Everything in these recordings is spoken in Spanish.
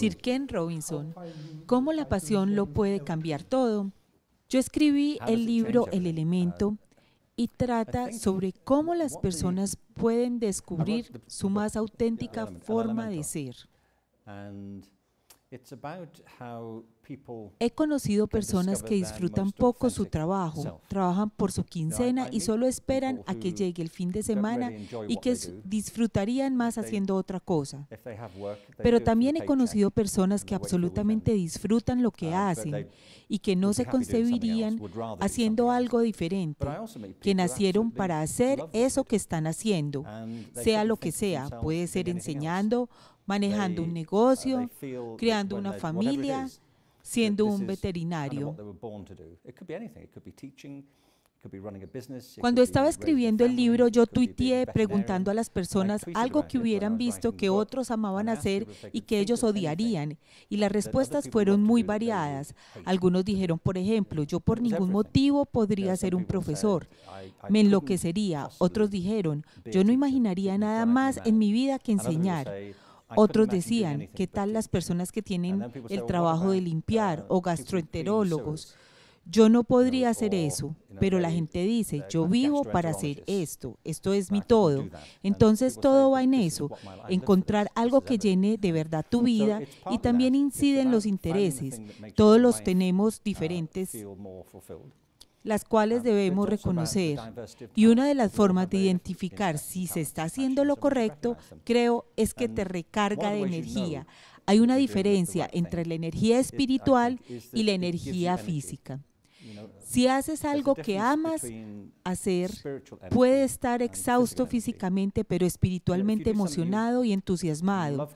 Sir Ken Robinson, cómo la pasión lo puede cambiar todo. Yo escribí el libro El Elemento y trata sobre cómo las personas pueden descubrir su más auténtica forma de ser. He conocido personas que disfrutan poco su trabajo, trabajan por su quincena y solo esperan a que llegue el fin de semana y que disfrutarían más haciendo otra cosa. Pero también he conocido personas que absolutamente disfrutan lo que um, hacen y que no se concebirían haciendo algo diferente, que nacieron para hacer eso que están haciendo, sea lo que sea, puede ser enseñando, manejando un uh, negocio, creando una familia, siendo un veterinario. Cuando estaba escribiendo el libro, yo tuiteé preguntando a las personas algo que hubieran visto que otros amaban hacer y que ellos odiarían. Y las respuestas fueron muy variadas. Algunos dijeron, por ejemplo, yo por ningún motivo podría ser un profesor. Me enloquecería. Otros dijeron, yo no imaginaría nada más en mi vida que enseñar. Otros decían, ¿qué tal las personas que tienen el trabajo de limpiar o gastroenterólogos? Yo no podría hacer eso, pero la gente dice, yo vivo para hacer esto, esto es mi todo. Entonces todo va en eso, encontrar algo que llene de verdad tu vida y también inciden los intereses. Todos los tenemos uh, diferentes las cuales ah, debemos reconocer. Y una de las formas de identificar si se está haciendo lo correcto, creo, es que te recarga de energía. Hay una diferencia entre la energía espiritual y la energía física. Si haces algo que amas hacer, puede estar exhausto físicamente, pero espiritualmente emocionado y entusiasmado.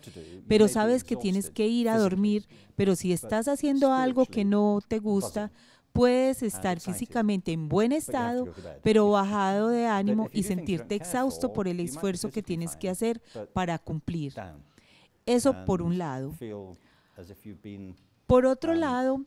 Pero sabes que tienes que ir a dormir, pero si estás haciendo algo que no te gusta, Puedes ah, estar físicamente en buen pues estado, pero bajado de ánimo y sentirte exhausto por el esfuerzo que tienes que hacer para cumplir. Eso por un lado. Por otro lado,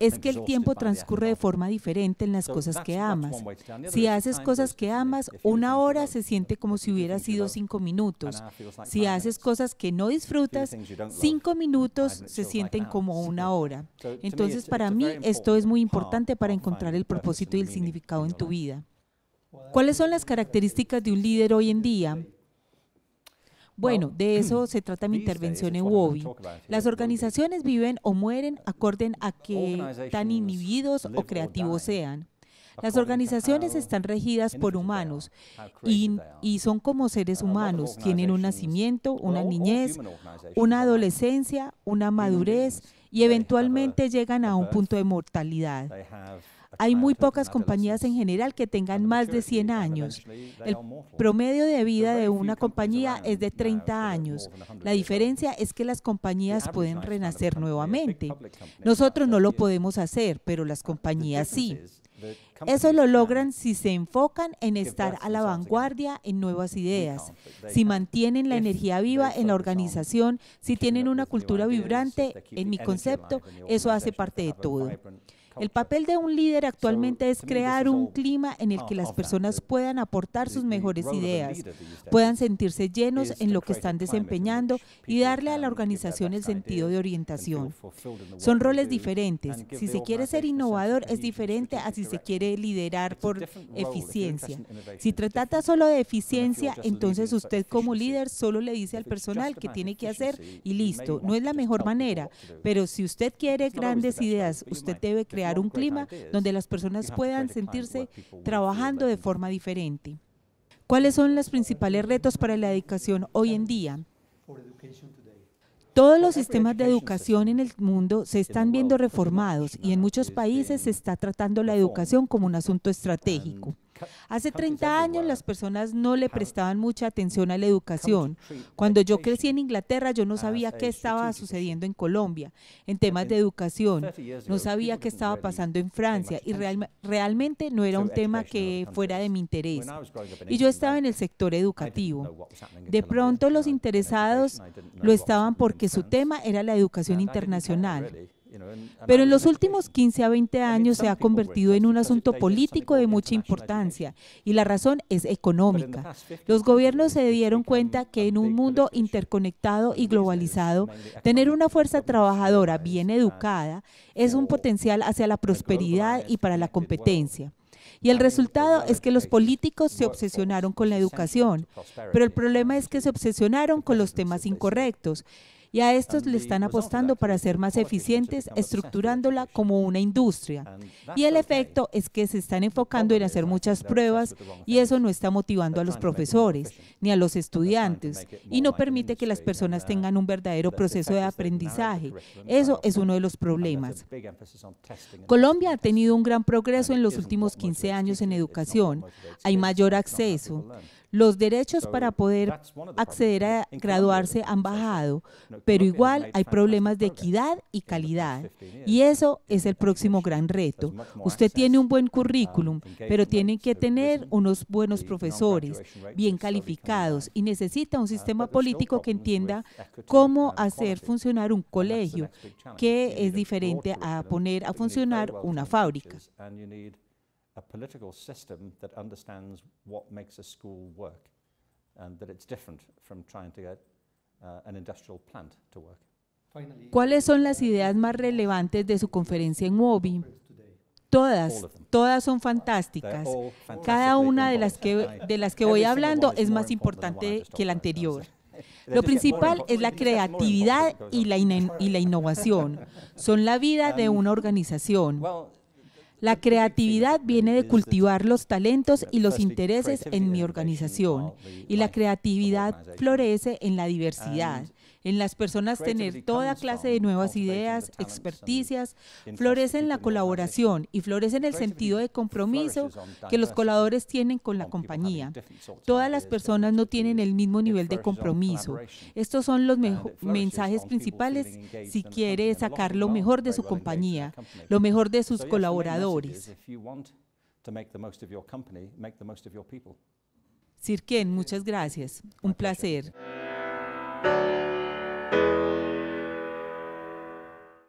es que el tiempo transcurre de forma diferente en las cosas que amas. Si haces cosas que amas, una hora se siente como si hubiera sido cinco minutos. Si haces cosas que no disfrutas, cinco minutos se sienten como una hora. Entonces, para mí, esto es muy importante para encontrar el propósito y el significado en tu vida. ¿Cuáles son las características de un líder hoy en día? Bueno, de eso se trata mi intervención en WOBI. Las organizaciones viven o mueren acorde a que tan inhibidos o creativos sean. Las organizaciones están regidas por este humanos y, son como seres humanos. Tienen un nacimiento, una niñez, una adolescencia, una madurez y eventualmente llegan a un punto de mortalidad. Hay muy pocas compañías en general que tengan más de 100 años. El promedio de vida de una compañía es de 30 años. La diferencia es que las compañías pueden renacer nuevamente. Nosotros no lo podemos hacer, pero las compañías sí. Eso lo logran si se enfocan en estar a la vanguardia en nuevas ideas, si mantienen la energía viva en la organización, si tienen una cultura vibrante, en mi concepto, eso hace parte de todo. El papel de un líder actualmente es crear un clima en el que las personas puedan aportar sus mejores ideas, puedan sentirse llenos en lo que están desempeñando y darle a la organización el sentido de orientación. Son roles diferentes. Si se quiere ser innovador es diferente a si se quiere liderar por eficiencia. Si trata solo de eficiencia, entonces usted como líder solo le dice al personal que tiene que hacer y listo. No es la mejor manera, pero si usted quiere grandes ideas, usted debe crear un pues clima donde las personas puedan sentirse trabajando de forma diferente. ¿Cuáles son los principales retos para la educación hoy en día? Todos los sistemas de educación en el mundo se están viendo reformados y en muchos países se está tratando la educación como un asunto estratégico. Hace 30 años las personas no le prestaban mucha atención a la educación. Cuando yo crecí en Inglaterra, yo no ah, sabía qué estaba sucediendo en Colombia en temas de educación. No sabía qué estaba pasando en Francia y realmente no era un tema que fuera de mi interés. Y yo estaba en el sector educativo. De pronto los interesados lo estaban porque su tema era la educación internacional. Pero en los últimos 15 a 20 años se ha convertido en un asunto político de mucha importancia y la razón es económica. Los gobiernos se dieron cuenta que en un mundo interconectado y globalizado, tener una fuerza trabajadora bien educada es un potencial hacia la prosperidad y para la competencia. Y el resultado es que los políticos se obsesionaron con la educación, pero el problema es que se obsesionaron con los temas incorrectos y a estos le están apostando para ser más eficientes, estructurándola como una industria. Y el efecto es que se están enfocando en hacer muchas pruebas y eso no está motivando a los profesores ni a los estudiantes y no permite que las personas tengan un verdadero proceso de aprendizaje. Eso es uno de los problemas. Colombia ha tenido un gran progreso en los últimos 15 años en educación. Hay mayor acceso. Los derechos para poder acceder a graduarse han bajado, pero igual hay problemas de equidad y calidad. Y eso es el próximo gran reto. Usted tiene un buen um, currículum, pero tiene que tener unos buenos profesores, bien calificados, y necesita un uh, sistema político que entienda cómo hacer funcionar un colegio, que es diferente a poner a funcionar una fábrica a political system that understands what makes a school work and that it's different from trying to get uh, industrial plant to ¿Cuáles son las ideas más relevantes de su conferencia en Wobi? Todas, todas son fantásticas. Cada una de las que, de las que voy hablando es más importante que la anterior. Lo principal es la creatividad y la, y la innovación. Son la vida de una organización. La creatividad viene de cultivar los talentos y los intereses en mi organización y la creatividad florece en la diversidad en las personas tener toda clase de nuevas ideas, experticias, florece en la colaboración y florece en el sentido de compromiso que los colaboradores tienen con la compañía. Todas las personas no tienen el mismo nivel de compromiso. Estos son los mensajes principales si quiere sacar lo mejor de su compañía, lo mejor de sus colaboradores. Sirken, muchas gracias. Un placer. Música